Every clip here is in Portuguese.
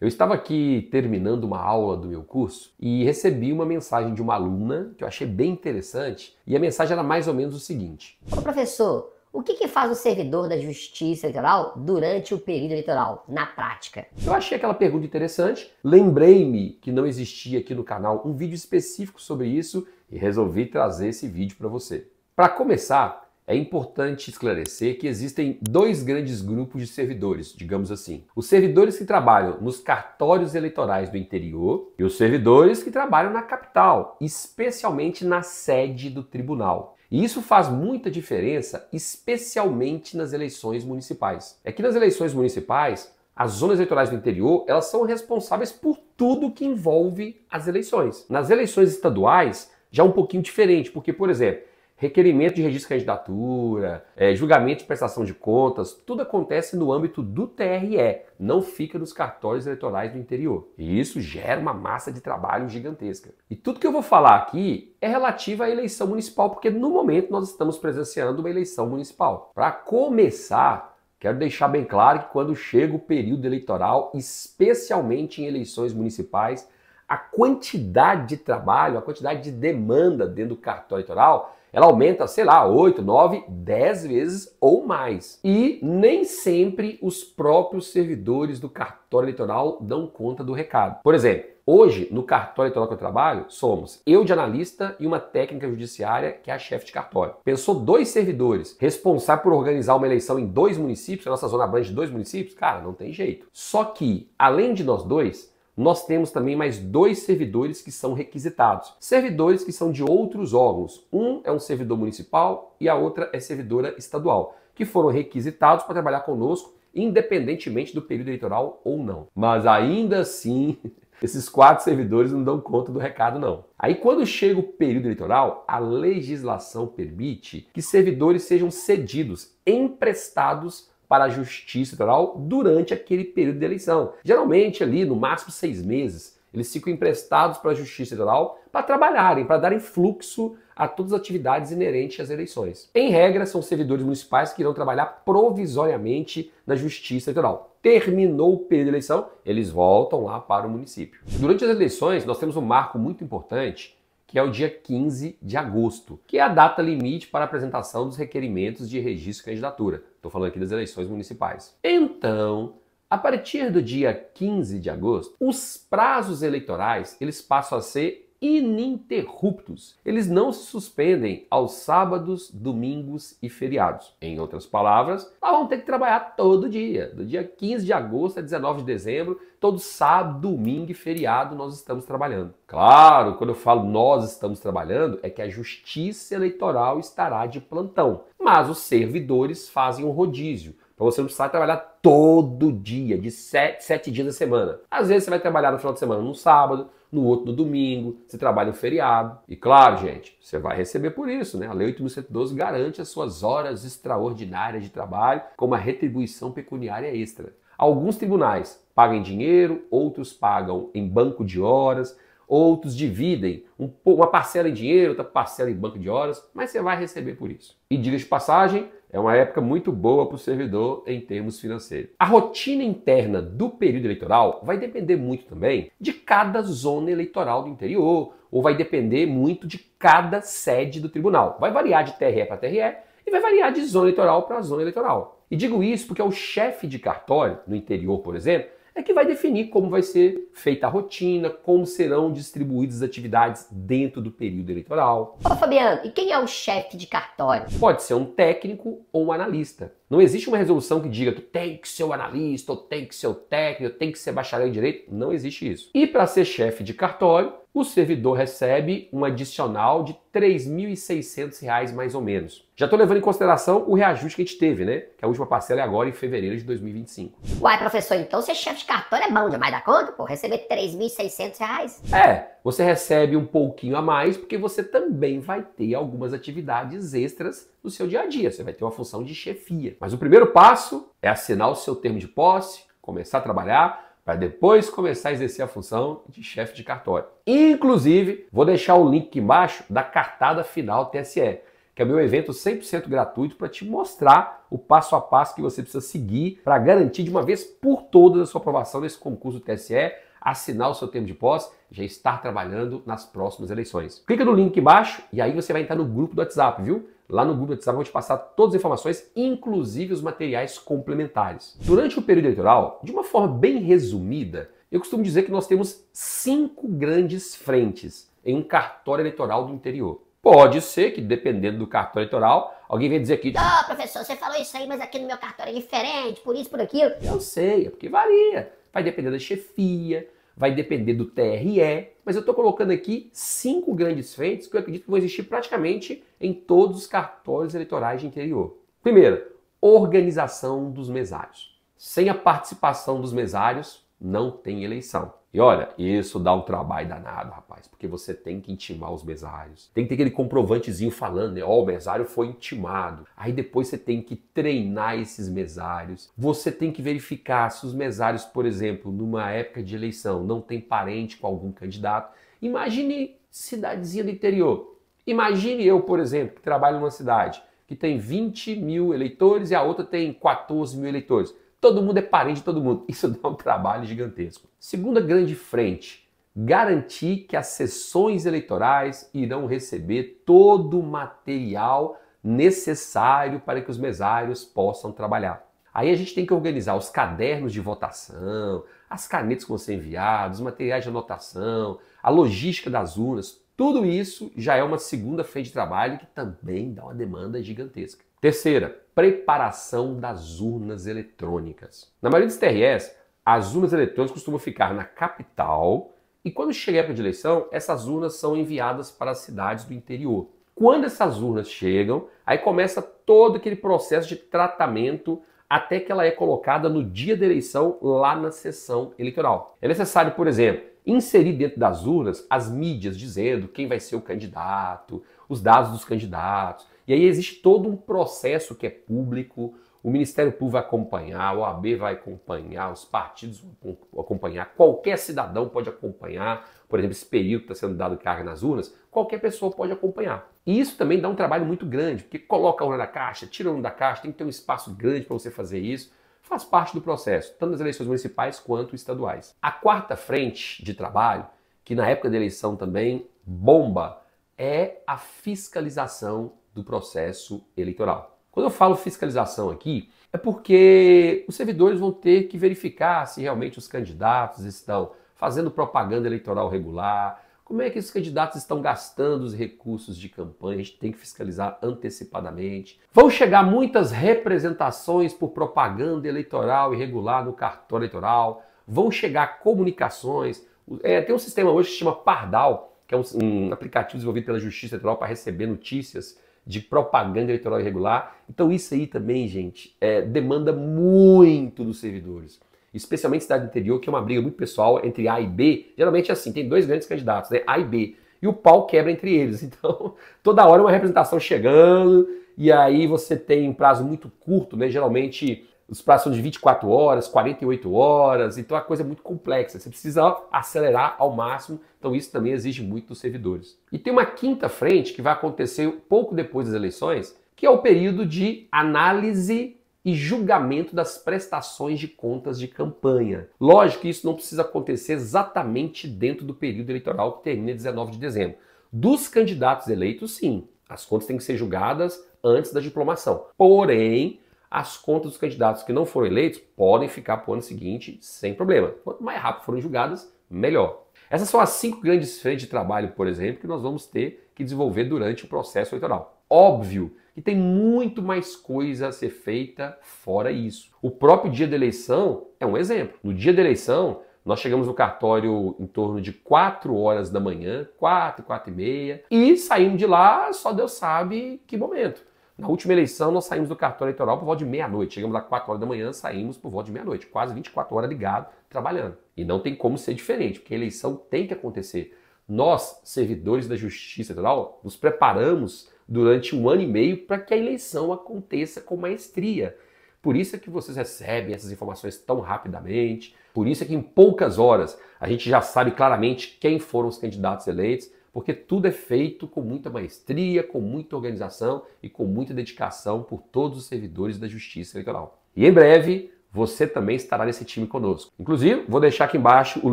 Eu estava aqui terminando uma aula do meu curso e recebi uma mensagem de uma aluna que eu achei bem interessante, e a mensagem era mais ou menos o seguinte: Ô professor, o que, que, faz o servidor da Justiça Eleitoral durante o período eleitoral, na prática? Eu achei aquela pergunta interessante, lembrei-me que não existia aqui no canal um vídeo específico sobre isso e resolvi trazer esse vídeo para você. Para começar, é importante esclarecer que existem dois grandes grupos de servidores, digamos assim. Os servidores que trabalham nos cartórios eleitorais do interior e os servidores que trabalham na capital, especialmente na sede do tribunal. E isso faz muita diferença, especialmente nas eleições municipais. É que nas eleições municipais, as zonas eleitorais do interior, elas são responsáveis por tudo que envolve as eleições. Nas eleições estaduais, já é um pouquinho diferente, porque, por exemplo, requerimento de registro de candidatura, é, julgamento de prestação de contas, tudo acontece no âmbito do TRE, não fica nos cartórios eleitorais do interior. E isso gera uma massa de trabalho gigantesca. E tudo que eu vou falar aqui é relativo à eleição municipal, porque no momento nós estamos presenciando uma eleição municipal. Para começar, Quero deixar bem claro que quando chega o período eleitoral, especialmente em eleições municipais, a quantidade de trabalho, a quantidade de demanda dentro do cartório eleitoral, ela aumenta, sei lá, 8, 9, 10 vezes ou mais. E nem sempre os próprios servidores do cartório eleitoral dão conta do recado. Por exemplo, Hoje, no cartório eleitoral que eu trabalho, somos eu de analista e uma técnica judiciária que é a chefe de cartório. Pensou dois servidores responsáveis por organizar uma eleição em dois municípios, a nossa zona de dois municípios? Cara, não tem jeito. Só que, além de nós dois, nós temos também mais dois servidores que são requisitados. Servidores que são de outros órgãos. Um é um servidor municipal e a outra é servidora estadual, que foram requisitados para trabalhar conosco, independentemente do período eleitoral ou não. Mas ainda assim, esses quatro servidores não dão conta do recado, não. Aí, quando chega o período eleitoral, a legislação permite que servidores sejam cedidos, emprestados para a Justiça Eleitoral durante aquele período de eleição. Geralmente, ali, no máximo seis meses, eles ficam emprestados para a Justiça Eleitoral para trabalharem, para darem fluxo a todas as atividades inerentes às eleições. Em regra, são servidores municipais que irão trabalhar provisoriamente na Justiça Eleitoral. Terminou o período de eleição, eles voltam lá para o município. Durante as eleições, nós temos um marco muito importante, que é o dia 15 de agosto, que é a data limite para a apresentação dos requerimentos de registro de candidatura. Estou falando aqui das eleições municipais. Então, a partir do dia 15 de agosto, os prazos eleitorais eles passam a ser ininterruptos. Eles não se suspendem aos sábados, domingos e feriados. Em outras palavras, nós vamos ter que trabalhar todo dia, do dia 15 de agosto a 19 de dezembro, todo sábado, domingo e feriado nós estamos trabalhando. Claro, quando eu falo nós estamos trabalhando, é que a justiça eleitoral estará de plantão, mas os servidores fazem um rodízio. Então você não precisa trabalhar todo dia, de sete, sete dias da semana. Às vezes você vai trabalhar no final de semana, no sábado, no outro no domingo, você trabalha no feriado. E claro, gente, você vai receber por isso, né? A Lei 8.112 garante as suas horas extraordinárias de trabalho com uma retribuição pecuniária extra. Alguns tribunais pagam em dinheiro, outros pagam em banco de horas, outros dividem uma parcela em dinheiro, outra parcela em banco de horas, mas você vai receber por isso. E diga de passagem, é uma época muito boa para o servidor em termos financeiros. A rotina interna do período eleitoral vai depender muito também de cada zona eleitoral do interior, ou vai depender muito de cada sede do tribunal. Vai variar de TRE para TRE e vai variar de zona eleitoral para zona eleitoral. E digo isso porque é o chefe de cartório, no interior, por exemplo, é que vai definir como vai ser feita a rotina, como serão distribuídas as atividades dentro do período eleitoral. Ô Fabiano, e quem é o chefe de cartório? Pode ser um técnico ou um analista. Não existe uma resolução que diga que tem que ser o analista, ou tem que ser o técnico, ou tem que ser bacharel em direito. Não existe isso. E para ser chefe de cartório, o servidor recebe um adicional de R$ 3.600 mais ou menos. Já estou levando em consideração o reajuste que a gente teve, né? Que é a última parcela é agora em fevereiro de 2025. Uai, professor, então ser chefe de cartório é bom demais da conta, pô? Receber R$ 3.600? É, você recebe um pouquinho a mais porque você também vai ter algumas atividades extras no seu dia a dia. Você vai ter uma função de chefia. Mas o primeiro passo é assinar o seu termo de posse, começar a trabalhar, para depois começar a exercer a função de chefe de cartório. Inclusive, vou deixar o link aqui embaixo da cartada final TSE, que é meu evento 100% gratuito para te mostrar o passo a passo que você precisa seguir para garantir de uma vez por todas a sua aprovação nesse concurso TSE, assinar o seu termo de posse, já estar trabalhando nas próximas eleições. Clica no link embaixo e aí você vai entrar no grupo do WhatsApp, viu? Lá no Google Noticiário vão te passar todas as informações, inclusive os materiais complementares. Durante o período eleitoral, de uma forma bem resumida, eu costumo dizer que nós temos cinco grandes frentes em um cartório eleitoral do interior. Pode ser que, dependendo do cartório eleitoral, alguém venha dizer que. Ah, oh, professor, você falou isso aí, mas aqui no meu cartório é diferente, por isso, por aquilo. Eu sei, é porque varia. Vai depender da chefia, vai depender do TRE, mas eu estou colocando aqui cinco grandes frentes que eu acredito que vão existir praticamente em todos os cartórios eleitorais de interior. Primeiro, organização dos mesários. Sem a participação dos mesários, não tem eleição. E olha, isso dá um trabalho danado, rapaz, porque você tem que intimar os mesários. Tem que ter aquele comprovantezinho falando, né? Ó, oh, o mesário foi intimado. Aí depois você tem que treinar esses mesários. Você tem que verificar se os mesários, por exemplo, numa época de eleição, não tem parente com algum candidato. Imagine cidadezinha do interior. Imagine eu, por exemplo, que trabalho numa cidade que tem 20 mil eleitores e a outra tem 14 mil eleitores. Todo mundo é parente de todo mundo. Isso dá um trabalho gigantesco. Segunda grande frente: garantir que as sessões eleitorais irão receber todo o material necessário para que os mesários possam trabalhar. Aí a gente tem que organizar os cadernos de votação, as canetas que vão ser enviadas, os materiais de anotação, a logística das urnas. Tudo isso já é uma segunda frente de trabalho que também dá uma demanda gigantesca. Terceira, preparação das urnas eletrônicas. Na maioria dos TRS, as urnas eletrônicas costumam ficar na capital e quando chega a época de eleição, essas urnas são enviadas para as cidades do interior. Quando essas urnas chegam, aí começa todo aquele processo de tratamento até que ela é colocada no dia da eleição lá na sessão eleitoral. É necessário, por exemplo, inserir dentro das urnas as mídias dizendo quem vai ser o candidato, os dados dos candidatos. E aí existe todo um processo que é público, o Ministério Público vai acompanhar, o AB vai acompanhar, os partidos vão acompanhar, qualquer cidadão pode acompanhar, por exemplo, esse período que está sendo dado carga nas urnas, qualquer pessoa pode acompanhar. E isso também dá um trabalho muito grande, porque coloca a urna da caixa, tira a urna da caixa, tem que ter um espaço grande para você fazer isso faz parte do processo, tanto das eleições municipais quanto estaduais. A quarta frente de trabalho, que na época da eleição também bomba, é a fiscalização do processo eleitoral. Quando eu falo fiscalização aqui, é porque os servidores vão ter que verificar se realmente os candidatos estão fazendo propaganda eleitoral regular, como é que esses candidatos estão gastando os recursos de campanha? A gente tem que fiscalizar antecipadamente. Vão chegar muitas representações por propaganda eleitoral irregular no cartão eleitoral. Vão chegar comunicações. É, tem um sistema hoje que se chama Pardal, que é um, um aplicativo desenvolvido pela Justiça Eleitoral para receber notícias de propaganda eleitoral irregular. Então isso aí também, gente, é, demanda muito dos servidores especialmente cidade do interior, que é uma briga muito pessoal entre A e B. Geralmente é assim, tem dois grandes candidatos, né? A e B. E o pau quebra entre eles. Então, toda hora uma representação chegando, e aí você tem um prazo muito curto, né? Geralmente os prazos são de 24 horas, 48 horas, então a coisa é muito complexa. Você precisa acelerar ao máximo, então isso também exige muito dos servidores. E tem uma quinta frente que vai acontecer pouco depois das eleições, que é o período de análise e julgamento das prestações de contas de campanha. Lógico que isso não precisa acontecer exatamente dentro do período eleitoral que termina 19 de dezembro. Dos candidatos eleitos, sim, as contas têm que ser julgadas antes da diplomação. Porém, as contas dos candidatos que não foram eleitos podem ficar para o ano seguinte sem problema. Quanto mais rápido forem julgadas, melhor. Essas são as cinco grandes frentes de trabalho, por exemplo, que nós vamos ter que desenvolver durante o processo eleitoral. Óbvio que tem muito mais coisa a ser feita fora isso. O próprio dia da eleição é um exemplo. No dia da eleição, nós chegamos no cartório em torno de 4 horas da manhã, 4, 4 e meia, e saímos de lá, só Deus sabe que momento. Na última eleição, nós saímos do cartório eleitoral por volta de meia-noite. Chegamos lá 4 horas da manhã, saímos por volta de meia-noite, quase 24 horas ligado, trabalhando. E não tem como ser diferente, porque a eleição tem que acontecer. Nós, servidores da Justiça Eleitoral, nos preparamos durante um ano e meio para que a eleição aconteça com maestria. Por isso é que vocês recebem essas informações tão rapidamente, por isso é que em poucas horas a gente já sabe claramente quem foram os candidatos eleitos, porque tudo é feito com muita maestria, com muita organização e com muita dedicação por todos os servidores da Justiça Eleitoral. E em breve você também estará nesse time conosco. Inclusive, vou deixar aqui embaixo o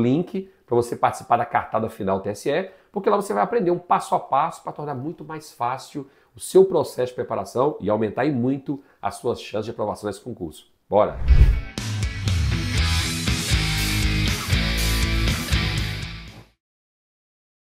link para você participar da cartada final TSE, porque lá você vai aprender um passo a passo para tornar muito mais fácil o seu processo de preparação e aumentar em muito as suas chances de aprovação nesse concurso. Bora!